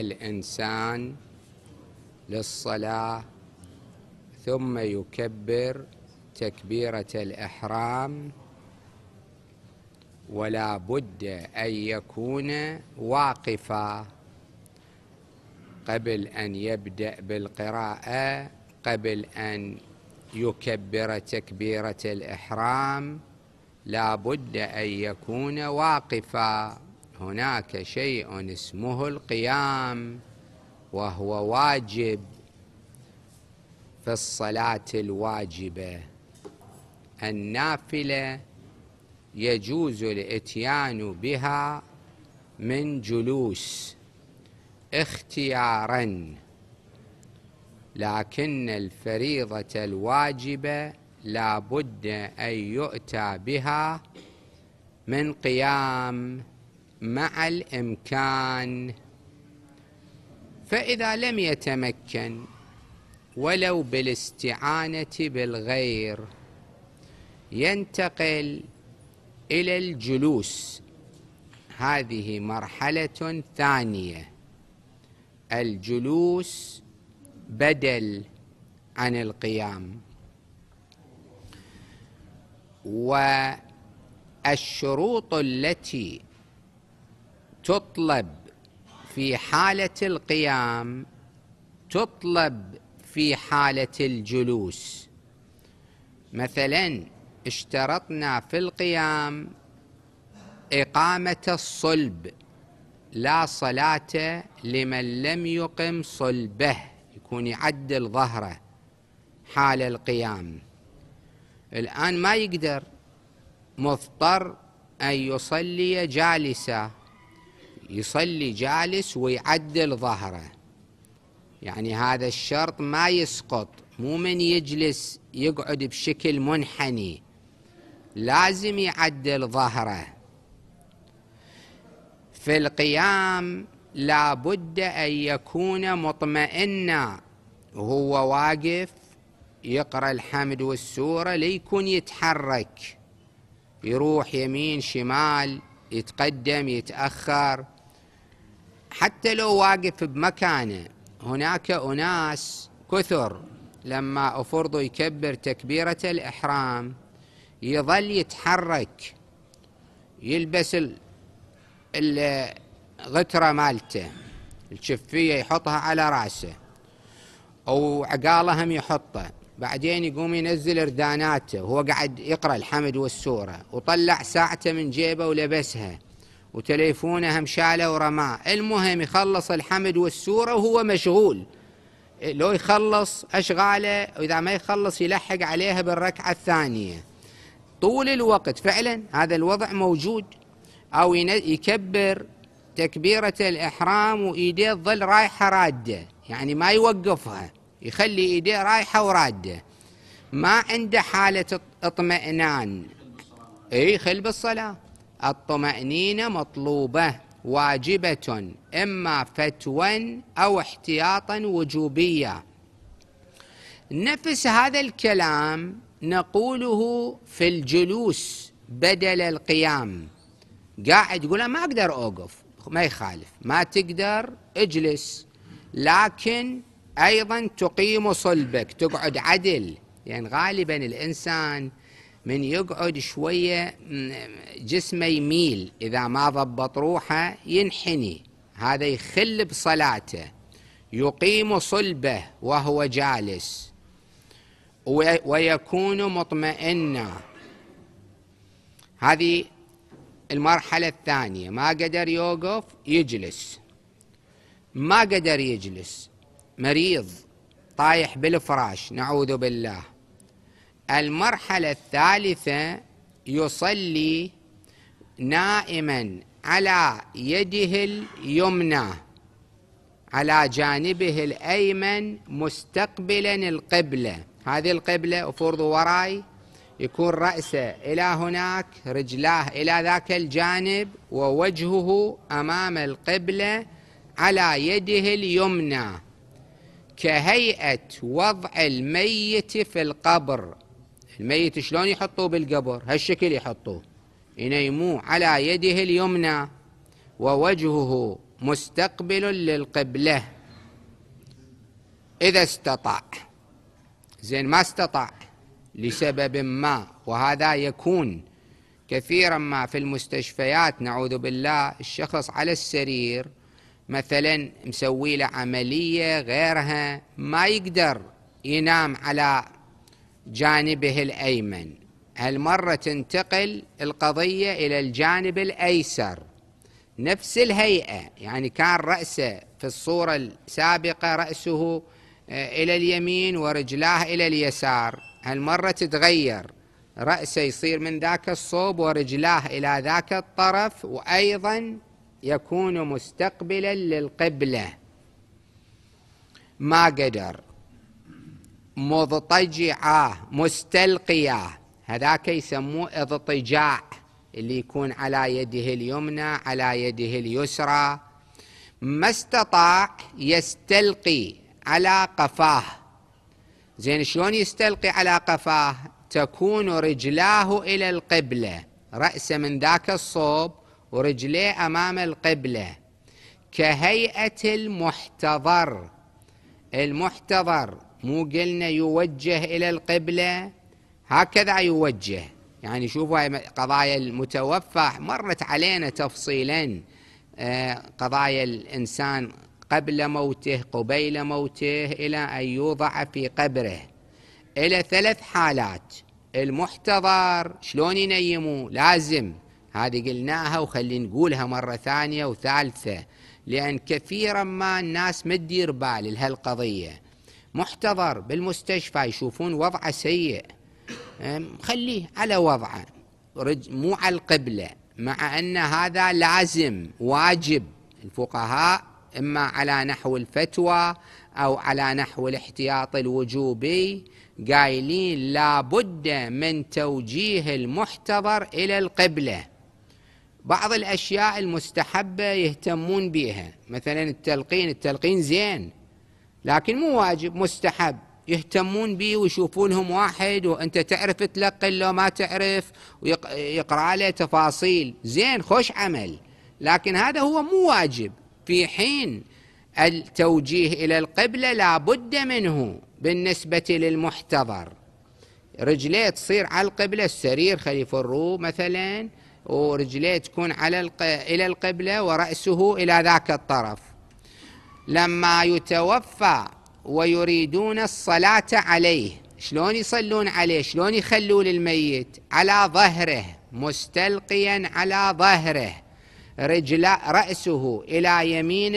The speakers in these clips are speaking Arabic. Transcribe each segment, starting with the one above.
الإنسان للصلاة ثم يكبر تكبيرة الإحرام ولا بد أن يكون واقفا قبل أن يبدأ بالقراءة قبل أن يكبر تكبيرة الإحرام لا بد أن يكون واقفاً هناك شيء اسمه القيام وهو واجب في الصلاة الواجبة النافلة يجوز الاتيان بها من جلوس اختيارا لكن الفريضة الواجبة لا بد أن يؤتى بها من قيام مع الامكان فاذا لم يتمكن ولو بالاستعانه بالغير ينتقل الى الجلوس هذه مرحله ثانيه الجلوس بدل عن القيام والشروط التي تطلب في حالة القيام تطلب في حالة الجلوس مثلا اشترطنا في القيام إقامة الصلب لا صلاة لمن لم يقم صلبه يكون يعدل ظهره حال القيام الآن ما يقدر مضطر أن يصلي جالساً يصلي جالس ويعدل ظهره يعني هذا الشرط ما يسقط مو من يجلس يقعد بشكل منحني لازم يعدل ظهره في القيام لابد أن يكون مطمئنا وهو واقف يقرأ الحمد والسورة ليكون يتحرك يروح يمين شمال يتقدم يتأخر حتى لو واقف بمكانه هناك أناس كثر لما أفرض يكبر تكبيرة الإحرام يظل يتحرك يلبس الغترة مالته الشفية يحطها على رأسه أو عقالهم يحطه بعدين يقوم ينزل رداناته وهو قاعد يقرأ الحمد والسورة وطلع ساعته من جيبه ولبسها وتليفونه شاله ورماه المهم يخلص الحمد والسورة وهو مشغول لو يخلص أشغاله وإذا ما يخلص يلحق عليها بالركعة الثانية طول الوقت فعلا هذا الوضع موجود أو يكبر تكبيرة الإحرام وإيديه تظل رايحة رادة يعني ما يوقفها يخلي إيديه رايحة ورادة ما عنده حالة اطمئنان اي خل بالصلاه الطمأنينة مطلوبة واجبة إما فتوى أو احتياطا وجوبية نفس هذا الكلام نقوله في الجلوس بدل القيام قاعد يقول ما أقدر أوقف ما يخالف ما تقدر اجلس لكن أيضا تقيم صلبك تقعد عدل يعني غالبا الإنسان من يقعد شوية جسمه يميل إذا ما ضبط روحه ينحني هذا يخل بصلاته يقيم صلبه وهو جالس ويكون مطمئنا هذه المرحلة الثانية ما قدر يوقف يجلس ما قدر يجلس مريض طايح بالفراش نعوذ بالله المرحلة الثالثة يصلي نائما على يده اليمنى على جانبه الأيمن مستقبلا القبلة هذه القبلة أفرض وراي يكون رأسه إلى هناك رجلاه إلى ذاك الجانب ووجهه أمام القبلة على يده اليمنى كهيئة وضع الميت في القبر الميت شلون يحطوه بالقبر هالشكل يحطوه ينيموه على يده اليمنى ووجهه مستقبل للقبلة إذا استطاع زين ما استطاع لسبب ما وهذا يكون كثيرا ما في المستشفيات نعوذ بالله الشخص على السرير مثلا مسوي له عملية غيرها ما يقدر ينام على جانبه الايمن هالمره تنتقل القضيه الى الجانب الايسر نفس الهيئه يعني كان راسه في الصوره السابقه راسه آه، الى اليمين ورجلاه الى اليسار هالمره تتغير راسه يصير من ذاك الصوب ورجلاه الى ذاك الطرف وايضا يكون مستقبلا للقبله ما قدر مضطجعة مستلقية هذاك يسموه اضطجاع اللي يكون على يده اليمنى على يده اليسرى ما استطاع يستلقي على قفاه زين شلون يستلقي على قفاه تكون رجلاه إلى القبلة رأسه من ذاك الصوب ورجليه أمام القبلة كهيئة المحتضر المحتضر مو قلنا يوجه إلى القبلة هكذا يوجه يعني شوفوا هاي قضايا المتوفى مرت علينا تفصيلا آه، قضايا الإنسان قبل موته قبيل موته إلى أن يوضع في قبره إلى ثلاث حالات المحتضر شلون ينيمه لازم هذه قلناها وخلي نقولها مرة ثانية وثالثة لأن كثيرا ما الناس ما تدير بال لهالقضية محتضر بالمستشفى يشوفون وضعه سيء خليه على وضعه مو على القبلة مع أن هذا لازم واجب الفقهاء إما على نحو الفتوى أو على نحو الاحتياط الوجوبي قايلين لابد من توجيه المحتضر إلى القبلة بعض الأشياء المستحبة يهتمون بها مثلا التلقين التلقين زين لكن مو واجب مستحب يهتمون به ويشوفونهم واحد وانت تعرف تلقي لو ما تعرف ويقرا له تفاصيل زين خوش عمل لكن هذا هو مو واجب في حين التوجيه الى القبله لابد منه بالنسبه للمحتضر رجليه تصير على القبله السرير خليفه يفروه مثلا ورجليه تكون على الى القبله وراسه الى ذاك الطرف لما يتوفى ويريدون الصلاة عليه شلون يصلون عليه شلون يخلوا للميت على ظهره مستلقيا على ظهره رجل رأسه إلى يمين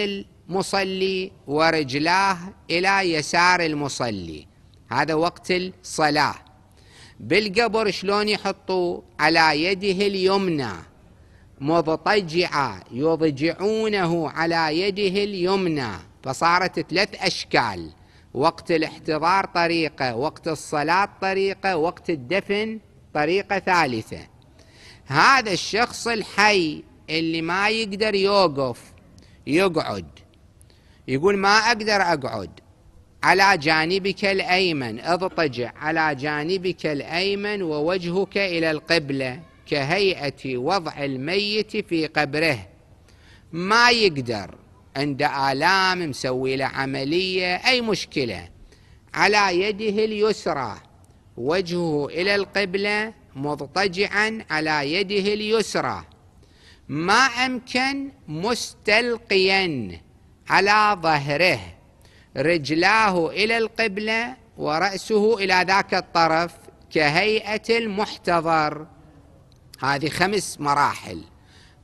المصلي ورجلاه إلى يسار المصلي هذا وقت الصلاة بالقبر شلون يحطوا على يده اليمنى مضطجعة يضجعونه على يده اليمنى فصارت ثلاث أشكال وقت الاحتضار طريقة وقت الصلاة طريقة وقت الدفن طريقة ثالثة هذا الشخص الحي اللي ما يقدر يوقف يقعد يقول ما أقدر أقعد على جانبك الأيمن اضطجع على جانبك الأيمن ووجهك إلى القبلة كهيئة وضع الميت في قبره ما يقدر عنده آلام مسوي له عملية أي مشكلة على يده اليسرى وجهه إلى القبلة مضطجعا على يده اليسرى ما أمكن مستلقيا على ظهره رجلاه إلى القبلة ورأسه إلى ذاك الطرف كهيئة المحتضر هذه خمس مراحل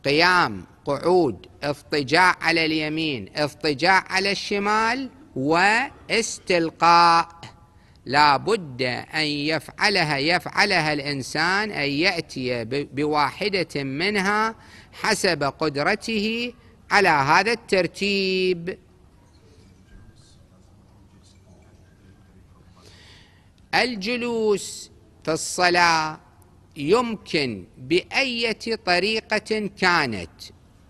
قيام قعود اضطجاع على اليمين اضطجاع على الشمال واستلقاء لا بد أن يفعلها يفعلها الإنسان أن يأتي بواحدة منها حسب قدرته على هذا الترتيب الجلوس في الصلاة يمكن بأية طريقة كانت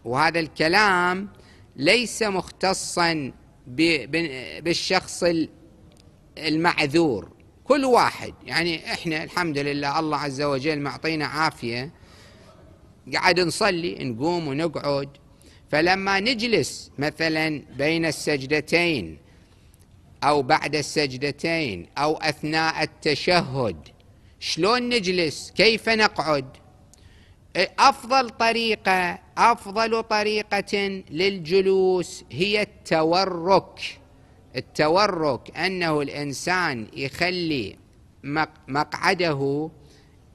وهذا الكلام ليس مختصا بالشخص المعذور كل واحد يعني احنا الحمد لله الله عز وجل معطينا عافيه قاعد نصلي نقوم ونقعد فلما نجلس مثلا بين السجدتين او بعد السجدتين او اثناء التشهد شلون نجلس كيف نقعد إيه، افضل طريقه افضل طريقه للجلوس هي التورك التورك انه الانسان يخلي مقعده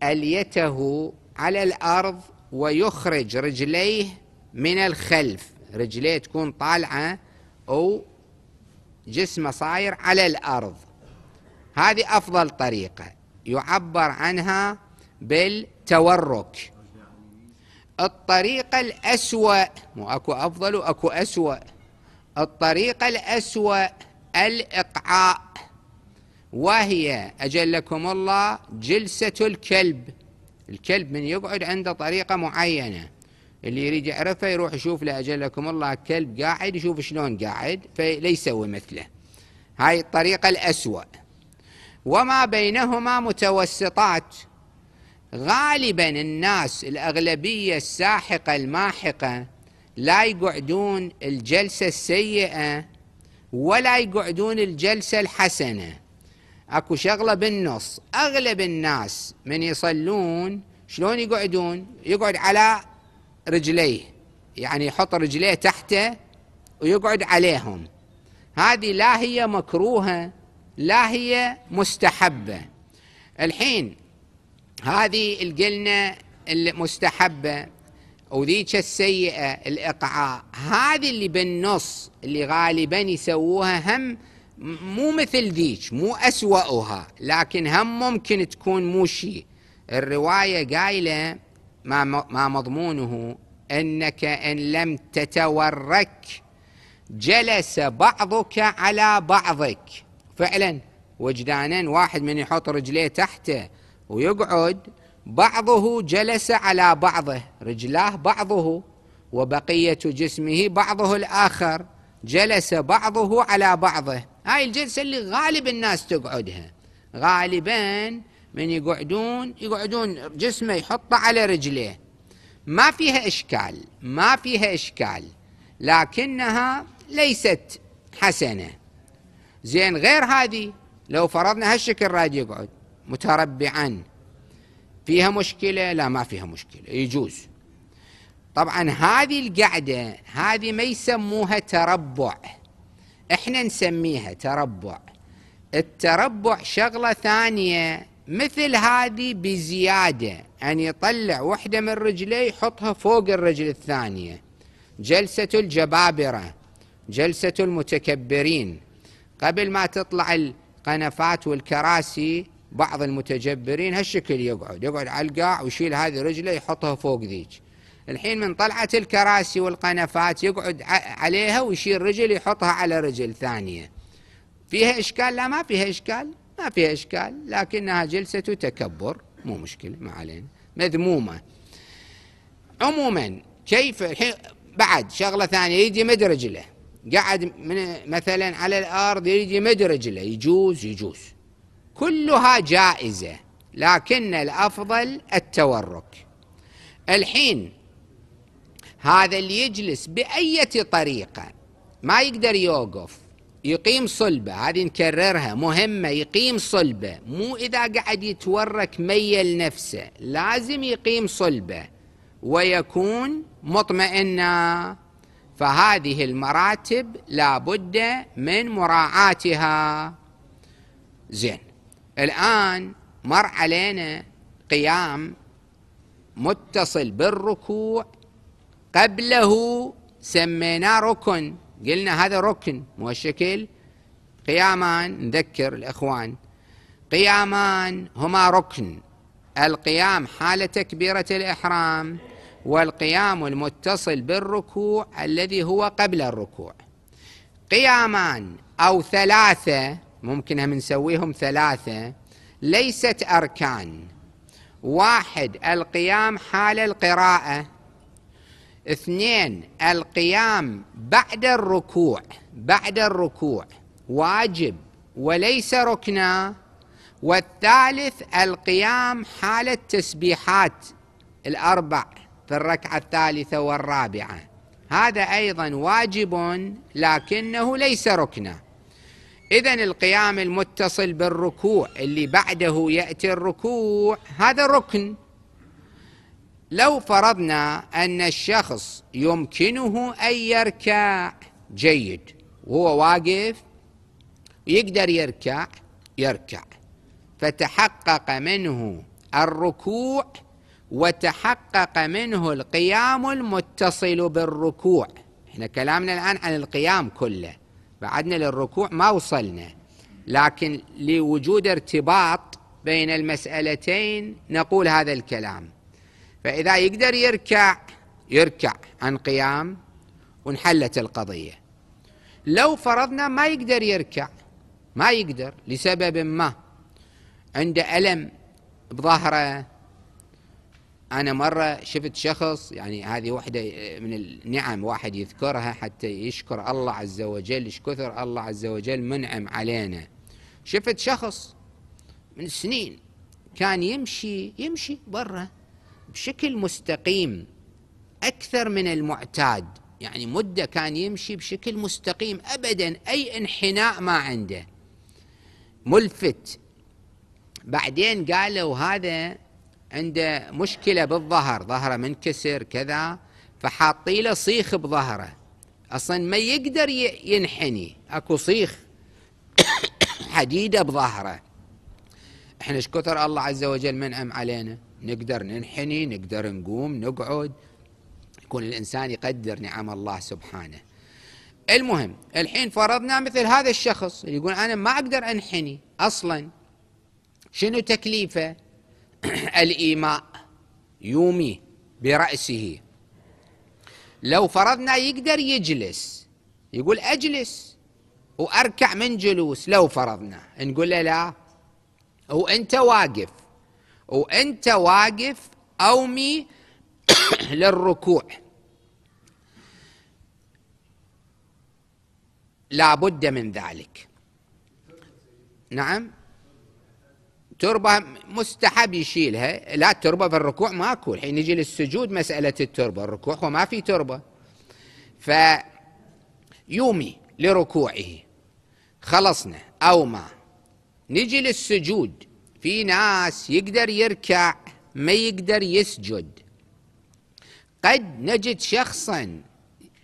اليته على الارض ويخرج رجليه من الخلف رجليه تكون طالعه او جسمه صاير على الارض هذه افضل طريقه يعبر عنها بالتورك الطريق الأسوأ مو أكو أفضل وأكو أسوأ الطريق الأسوأ الإقعاء وهي أجلكم الله جلسة الكلب الكلب من يقعد عنده طريقة معينة اللي يريد يعرفه يروح يشوف له أجلكم الله كلب قاعد يشوف شلون قاعد فليس هو مثله هاي الطريقة الأسوأ وما بينهما متوسطات غالبا الناس الأغلبية الساحقة الماحقة لا يقعدون الجلسة السيئة ولا يقعدون الجلسة الحسنة اكو شغلة بالنص أغلب الناس من يصلون شلون يقعدون يقعد على رجليه يعني يحط رجليه تحته ويقعد عليهم هذه لا هي مكروهة لا هي مستحبة الحين هذه القلنة المستحبة وذيك السيئة الإقعاء هذه اللي بالنص اللي غالبا يسووها هم مو مثل ذيك مو أسوأها لكن هم ممكن تكون مو شيء الرواية قايلة ما, ما مضمونه أنك إن لم تتورك جلس بعضك على بعضك فعلا وجدانا واحد من يحط رجليه تحته ويقعد بعضه جلس على بعضه رجلاه بعضه وبقية جسمه بعضه الآخر جلس بعضه على بعضه هاي الجلسة اللي غالب الناس تقعدها غالبا من يقعدون يقعدون جسمه يحطه على رجليه ما فيها إشكال ما فيها إشكال لكنها ليست حسنة زين غير هذه لو فرضنا هالشكل راد يقعد متربعا فيها مشكلة لا ما فيها مشكلة يجوز طبعا هذه القعدة هذه ما يسموها تربع احنا نسميها تربع التربع شغلة ثانية مثل هذه بزيادة أن يعني يطلع وحدة من رجلي يحطها فوق الرجل الثانية جلسة الجبابرة جلسة المتكبرين قبل ما تطلع القنفات والكراسي بعض المتجبرين هالشكل يقعد يقعد على القاع ويشيل هذه رجله يحطها فوق ذيك الحين من طلعت الكراسي والقنفات يقعد عليها ويشيل رجل يحطها على رجل ثانية فيها إشكال لا ما فيها إشكال ما فيها إشكال لكنها جلسة تكبر مو مشكلة ما علينا مذمومة عموما كيف بعد شغلة ثانية يجي مد رجله قعد من مثلا على الأرض يجي مد رجله يجوز يجوز كلها جائزة لكن الأفضل التورك الحين هذا اللي يجلس بأية طريقة ما يقدر يوقف يقيم صلبة هذه نكررها مهمة يقيم صلبة مو إذا قعد يتورك ميل نفسه لازم يقيم صلبة ويكون مطمئنا فهذه المراتب لابد من مراعاتها زين الآن مر علينا قيام متصل بالركوع قبله سميناه ركن قلنا هذا ركن مو الشكل قيامان نذكر الإخوان قيامان هما ركن القيام حال تكبيرة الإحرام والقيام المتصل بالركوع الذي هو قبل الركوع قيامان أو ثلاثة ممكن هم نسويهم ثلاثة ليست أركان واحد القيام حال القراءة اثنين القيام بعد الركوع بعد الركوع واجب وليس ركنا والثالث القيام حال التسبيحات الأربع في الركعة الثالثة والرابعة هذا أيضا واجب لكنه ليس ركنا إذا القيام المتصل بالركوع اللي بعده يأتي الركوع هذا ركن لو فرضنا أن الشخص يمكنه أن يركع جيد وهو واقف يقدر يركع يركع فتحقق منه الركوع وتحقق منه القيام المتصل بالركوع احنا كلامنا الآن عن القيام كله بعدنا للركوع ما وصلنا لكن لوجود ارتباط بين المسألتين نقول هذا الكلام فإذا يقدر يركع يركع عن قيام وانحلت القضية لو فرضنا ما يقدر يركع ما يقدر لسبب ما عنده ألم بظهره أنا مرة شفت شخص يعني هذه واحدة آه، من النعم واحد يذكرها حتى يشكر الله عز وجل إيش كثر الله عز وجل منعم علينا شفت شخص من سنين كان يمشي يمشي برا بشكل مستقيم أكثر من المعتاد يعني مدة كان يمشي بشكل مستقيم أبدا أي انحناء ما عنده ملفت بعدين قالوا هذا عنده مشكلة بالظهر ظهره منكسر كذا فحاطي له صيخ بظهره أصلا ما يقدر ينحني أكو صيخ حديدة بظهره احنا ايش كثر الله عز وجل منعم علينا نقدر ننحني نقدر نقوم نقعد يكون الإنسان يقدر نعم الله سبحانه المهم الحين فرضنا مثل هذا الشخص يقول أنا ما أقدر أنحني أصلا شنو تكليفه الإيماء يومي برأسه لو فرضنا يقدر يجلس يقول أجلس وأركع من جلوس لو فرضنا نقول له لا وأنت واقف وأنت واقف أومي للركوع لا بد من ذلك نعم التربة مستحب يشيلها لا التربة في الركوع ماكو الحين نجي للسجود مسألة التربة الركوع هو ما في تربة فيومي لركوعه خلصنا أو ما نجي للسجود في ناس يقدر يركع ما يقدر يسجد قد نجد شخصا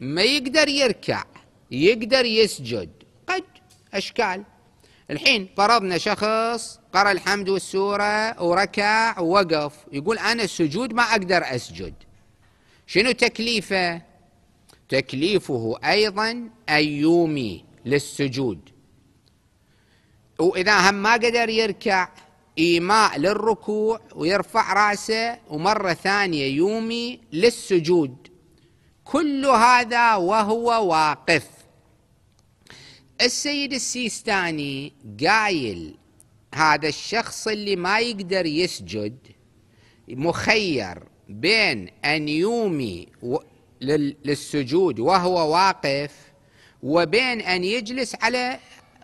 ما يقدر يركع يقدر يسجد قد أشكال الحين فرضنا شخص قرأ الحمد والسورة وركع ووقف يقول أنا السجود ما أقدر أسجد شنو تكليفه تكليفه أيضا أيومي للسجود وإذا هم ما قدر يركع إيماء للركوع ويرفع رأسه ومرة ثانية يومي للسجود كل هذا وهو واقف السيد السيستاني قايل هذا الشخص اللي ما يقدر يسجد مخير بين أن يومي للسجود وهو واقف وبين أن يجلس على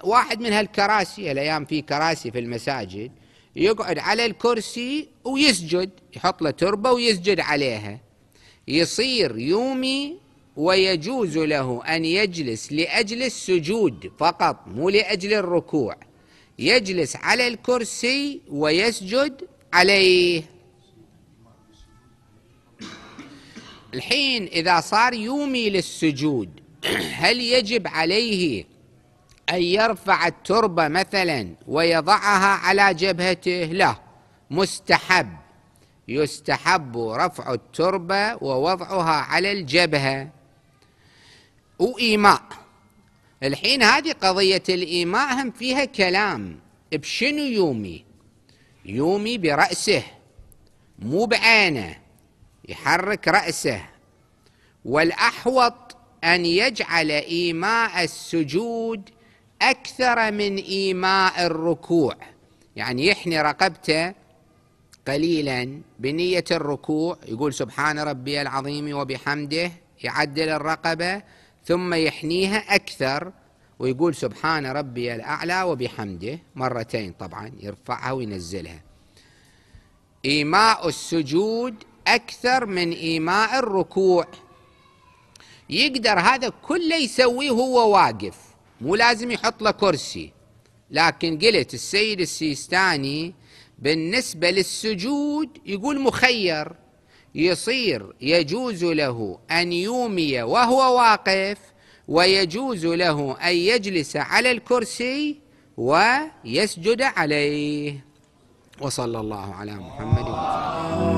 واحد من هالكراسي الأيام في كراسي في المساجد يقعد على الكرسي ويسجد يحط له تربة ويسجد عليها يصير يومي ويجوز له أن يجلس لأجل السجود فقط مو لأجل الركوع يجلس على الكرسي ويسجد عليه الحين إذا صار يومي للسجود هل يجب عليه أن يرفع التربة مثلا ويضعها على جبهته لا مستحب يستحب رفع التربة ووضعها على الجبهة وإيماء الحين هذه قضية الإيماء هم فيها كلام بشنو يومي يومي برأسه مو بعينه يحرك رأسه والأحوط أن يجعل إيماء السجود أكثر من إيماء الركوع يعني يحني رقبته قليلا بنية الركوع يقول سبحان ربي العظيم وبحمده يعدل الرقبة ثم يحنيها أكثر ويقول سبحان ربي الأعلى وبحمده مرتين طبعا يرفعها وينزلها إيماء السجود أكثر من إيماء الركوع يقدر هذا كله يسويه هو واقف مو لازم يحط له كرسي لكن قلت السيد السيستاني بالنسبة للسجود يقول مخير يصير يجوز له أن يومي وهو واقف ويجوز له أن يجلس على الكرسي ويسجد عليه وصلى الله على محمد وسلم